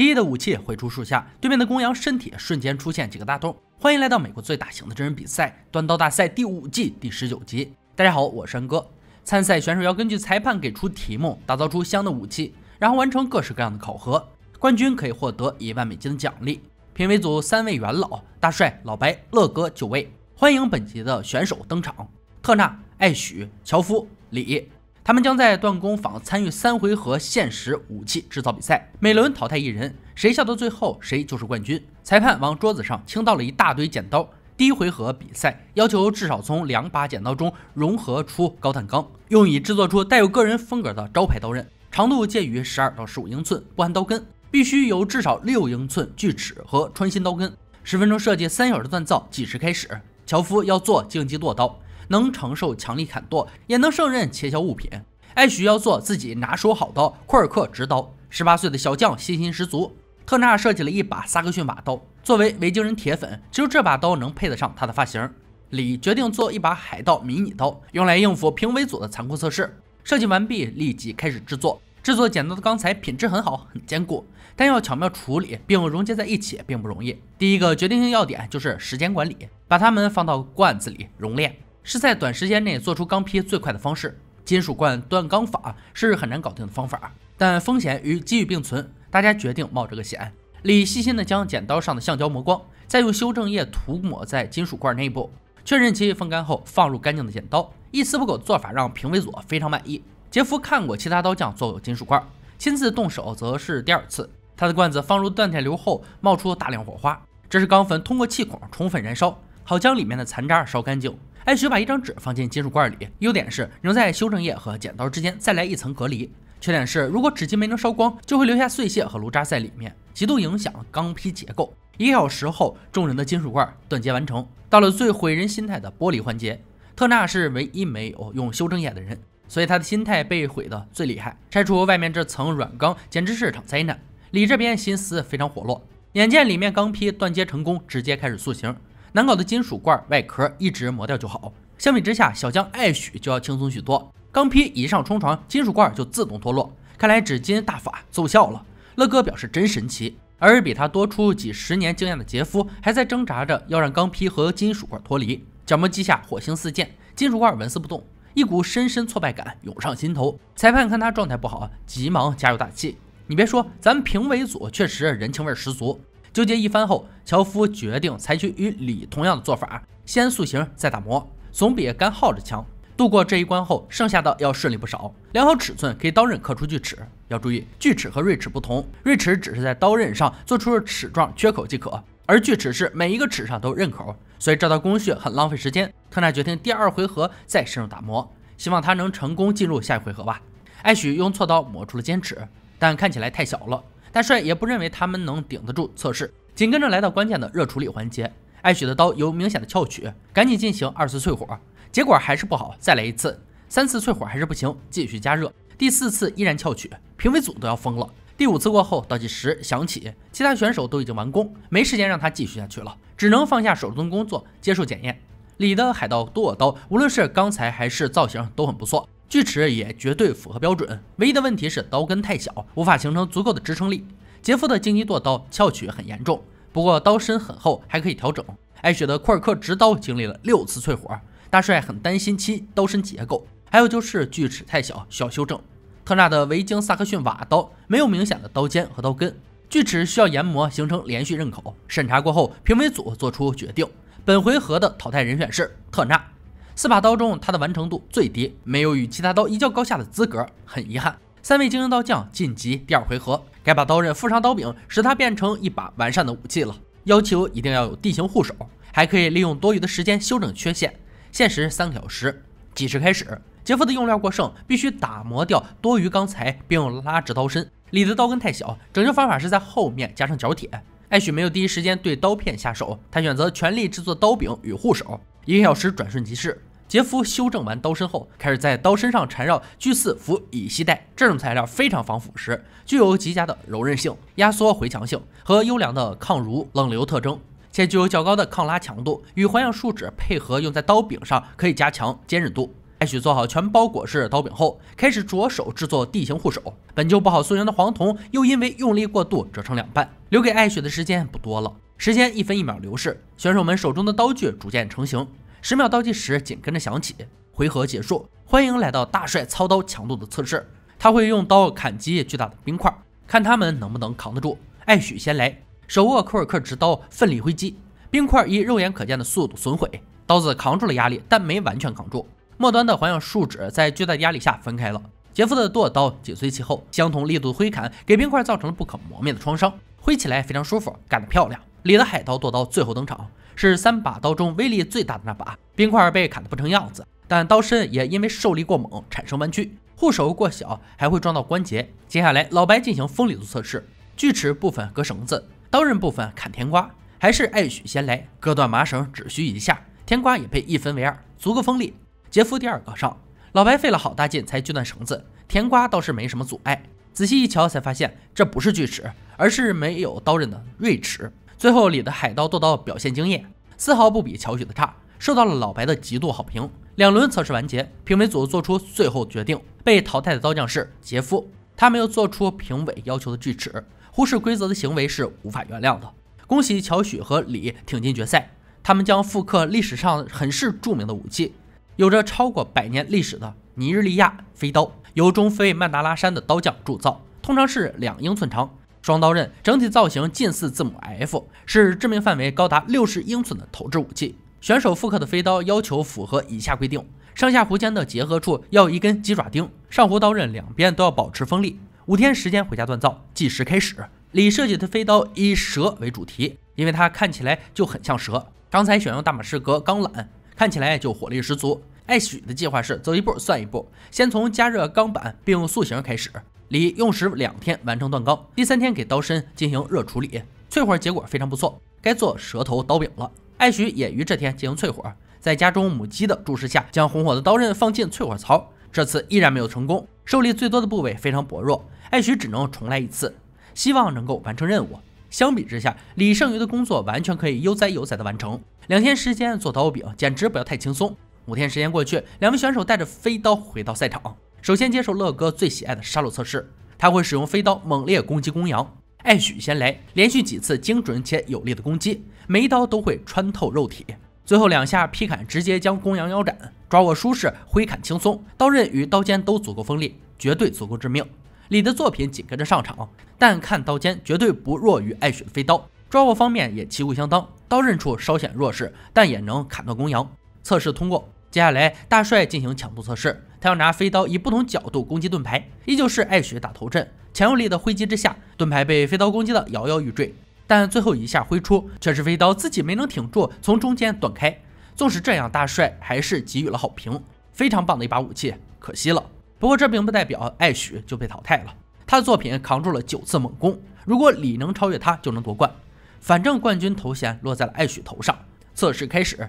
奇异的武器挥出树下，对面的公羊身体瞬间出现几个大洞。欢迎来到美国最大型的真人比赛——端刀大赛第五季第十九集。大家好，我是山哥。参赛选手要根据裁判给出题目打造出相应的武器，然后完成各式各样的考核。冠军可以获得一万美金的奖励。评委组三位元老：大帅、老白、乐哥，九位。欢迎本集的选手登场：特纳、艾许、乔夫、李。他们将在断工坊参与三回合限时武器制造比赛，每轮淘汰一人，谁笑到最后谁就是冠军。裁判往桌子上倾倒了一大堆剪刀。第一回合比赛要求至少从两把剪刀中融合出高碳钢，用以制作出带有个人风格的招牌刀刃，长度介于十二到十五英寸（不含刀根），必须有至少六英寸锯齿和穿心刀根。十分钟设计，三小时锻造，计时开始。樵夫要做竞技剁刀。能承受强力砍剁，也能胜任切削物品。艾许要做自己拿手好刀，库尔克直刀。十八岁的小将信心十足。特纳设计了一把萨克逊马刀，作为维京人铁粉，只有这把刀能配得上他的发型。李决定做一把海盗迷你刀，用来应付评委组的残酷测试。设计完毕，立即开始制作。制作剪刀的钢材品质很好，很坚固，但要巧妙处理并融接在一起并不容易。第一个决定性要点就是时间管理，把它们放到罐子里熔炼。是在短时间内做出钢坯最快的方式。金属罐锻钢法是很难搞定的方法，但风险与机遇并存，大家决定冒这个险。李细心地将剪刀上的橡胶磨光，再用修正液涂抹在金属罐内部，确认其风干后放入干净的剪刀。一丝不苟的做法让评委组非常满意。杰夫看过其他刀匠做金属罐，亲自动手则是第二次。他的罐子放入断铁流后冒出大量火花，这是钢粉通过气孔充分燃烧，好将里面的残渣烧干净。艾雪把一张纸放进金属罐里，优点是能在修正液和剪刀之间再来一层隔离；缺点是如果纸巾没能烧光，就会留下碎屑和炉渣在里面，极度影响钢坯结构。一个小时后，众人的金属罐断接完成，到了最毁人心态的剥离环节。特纳是唯一没有用修正液的人，所以他的心态被毁的最厉害。拆除外面这层软钢简直是场灾难。李这边心思非常火络，眼见里面钢坯断接成功，直接开始塑形。难搞的金属罐外壳一直磨掉就好。相比之下，小江爱许就要轻松许多。钢坯一上冲床，金属罐就自动脱落，看来纸巾大法奏效了。乐哥表示真神奇。而比他多出几十年经验的杰夫还在挣扎着要让钢坯和金属罐脱离。角磨机下火星四溅，金属罐纹丝不动。一股深深挫败感涌上心头。裁判看他状态不好，急忙加油打气。你别说，咱们评委组确实人情味十足。纠结一番后，樵夫决定采取与李同样的做法，先塑形再打磨，总比干耗着强。度过这一关后，剩下的要顺利不少。量好尺寸，可以刀刃刻出锯齿。要注意，锯齿和锐齿不同，锐齿只是在刀刃上做出了齿状缺口即可，而锯齿是每一个齿上都刃口，所以这道工序很浪费时间。特纳决定第二回合再深入打磨，希望他能成功进入下一回合吧。艾许用锉刀磨出了尖齿，但看起来太小了。大帅也不认为他们能顶得住测试，紧跟着来到关键的热处理环节。艾雪的刀有明显的翘曲，赶紧进行二次淬火，结果还是不好，再来一次，三次淬火还是不行，继续加热，第四次依然翘曲，评委组都要疯了。第五次过后，倒计时响起，其他选手都已经完工，没时间让他继续下去了，只能放下手中的工作，接受检验。李的海盗多尔刀，无论是钢材还是造型都很不错。锯齿也绝对符合标准，唯一的问题是刀根太小，无法形成足够的支撑力。杰夫的荆棘剁刀翘曲很严重，不过刀身很厚，还可以调整。艾雪的库尔克直刀经历了六次淬火，大帅很担心其刀身结构，还有就是锯齿太小，需要修正。特纳的维京萨克逊瓦刀没有明显的刀尖和刀根，锯齿需要研磨形成连续刃口。审查过后，评委组做出决定，本回合的淘汰人选是特纳。四把刀中，他的完成度最低，没有与其他刀一较高下的资格，很遗憾。三位精英刀匠晋级第二回合，该把刀刃附上刀柄，使它变成一把完善的武器了。要求一定要有地形护手，还可以利用多余的时间修整缺陷。限时三个小时，计时开始。杰夫的用料过剩，必须打磨掉多余钢材，并拉直刀身。李的刀根太小，拯救方法是在后面加上角铁。艾许没有第一时间对刀片下手，他选择全力制作刀柄与护手。一个小时转瞬即逝。杰夫修正完刀身后，开始在刀身上缠绕聚四氟乙烯带。这种材料非常防腐蚀，具有极佳的柔韧性、压缩回强性和优良的抗蠕冷流特征，且具有较高的抗拉强度。与环氧树脂配合用在刀柄上，可以加强坚韧度。艾雪做好全包裹式刀柄后，开始着手制作地形护手。本就不好塑形的黄铜，又因为用力过度折成两半，留给艾雪的时间不多了。时间一分一秒流逝，选手们手中的刀具逐渐成型。十秒倒计时紧跟着响起，回合结束。欢迎来到大帅操刀强度的测试，他会用刀砍击巨大的冰块，看他们能不能扛得住。艾许先来，手握库尔克直刀，奋力挥击，冰块以肉眼可见的速度损毁，刀子扛住了压力，但没完全扛住，末端的环氧树脂在巨大压力下分开了。杰夫的剁刀紧随其后，相同力度的挥砍给冰块造成了不可磨灭的创伤，挥起来非常舒服，干得漂亮。里的海刀夺刀最后登场，是三把刀中威力最大的那把。冰块被砍得不成样子，但刀身也因为受力过猛产生弯曲，护手过小还会撞到关节。接下来老白进行锋利度测试，锯齿部分割绳子，刀刃部分砍甜瓜，还是爱许先来，割断麻绳只需一下，甜瓜也被一分为二，足够锋利。杰夫第二个上，老白费了好大劲才锯断绳子，甜瓜倒是没什么阻碍。仔细一瞧才发现，这不是锯齿，而是没有刀刃的锐齿。最后，李的海盗做刀表现惊艳，丝毫不比乔许的差，受到了老白的极度好评。两轮测试完结，评委组做出最后决定，被淘汰的刀匠是杰夫，他没有做出评委要求的锯齿，忽视规则的行为是无法原谅的。恭喜乔许和李挺进决赛，他们将复刻历史上很是著名的武器，有着超过百年历史的尼日利亚飞刀，由中非曼达拉山的刀匠铸造，通常是两英寸长。双刀刃整体造型近似字母 F，是致命范围高达六十英寸的投掷武器。选手复刻的飞刀要求符合以下规定：上下弧间的结合处要一根鸡爪钉，上弧刀刃两边都要保持锋利。五天时间回家锻造，计时开始。李设计的飞刀以蛇为主题，因为它看起来就很像蛇。刚才选用大马士革钢缆，看起来就火力十足。艾许的计划是走一步算一步，先从加热钢板并塑形开始。李用时两天完成锻钢，第三天给刀身进行热处理，淬火结果非常不错。该做蛇头刀柄了，艾许也于这天进行淬火，在家中母鸡的注视下，将红火的刀刃放进淬火槽，这次依然没有成功，受力最多的部位非常薄弱，艾许只能重来一次，希望能够完成任务。相比之下，李剩余的工作完全可以悠哉悠哉的完成，两天时间做刀柄简直不要太轻松。五天时间过去，两位选手带着飞刀回到赛场。首先接受乐哥最喜爱的杀戮测试，他会使用飞刀猛烈攻击公羊。艾许先来，连续几次精准且有力的攻击，每一刀都会穿透肉体，最后两下劈砍直接将公羊腰斩。抓握舒适，挥砍轻松，刀刃与刀尖都足够锋利，绝对足够致命。李的作品紧跟着上场，但看刀尖绝对不弱于艾许的飞刀，抓握方面也旗鼓相当，刀刃处稍显弱势，但也能砍断公羊。测试通过，接下来大帅进行强度测试。他要拿飞刀以不同角度攻击盾牌，依旧是艾许打头阵，强有力的挥击之下，盾牌被飞刀攻击的摇摇欲坠，但最后一下挥出却是飞刀自己没能挺住，从中间断开。纵使这样，大帅还是给予了好评，非常棒的一把武器，可惜了。不过这并不代表艾许就被淘汰了，他的作品扛住了九次猛攻，如果李能超越他，就能夺冠。反正冠军头衔落在了艾许头上，测试开始。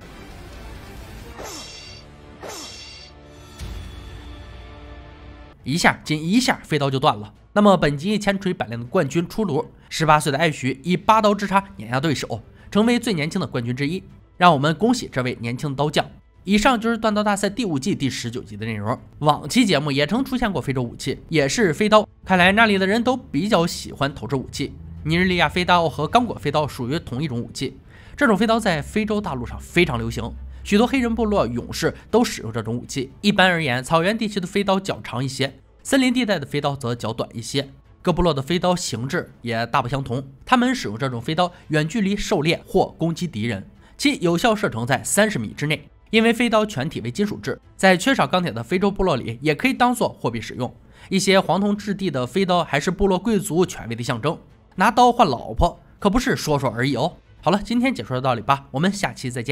一下，仅一下，飞刀就断了。那么，本集千锤百炼的冠军出炉。十八岁的艾许以八刀之差碾压对手，成为最年轻的冠军之一。让我们恭喜这位年轻的刀匠。以上就是锻刀大赛第五季第十九集的内容。往期节目也曾出现过非洲武器，也是飞刀。看来那里的人都比较喜欢投掷武器。尼日利亚飞刀和刚果飞刀属于同一种武器。这种飞刀在非洲大陆上非常流行。许多黑人部落勇士都使用这种武器。一般而言，草原地区的飞刀较长一些，森林地带的飞刀则较短一些。各部落的飞刀形制也大不相同。他们使用这种飞刀远距离狩猎或攻击敌人，其有效射程在三十米之内。因为飞刀全体为金属制，在缺少钢铁的非洲部落里，也可以当做货币使用。一些黄铜质地的飞刀还是部落贵族权威的象征。拿刀换老婆可不是说说而已哦。好了，今天解说的道理吧，我们下期再见。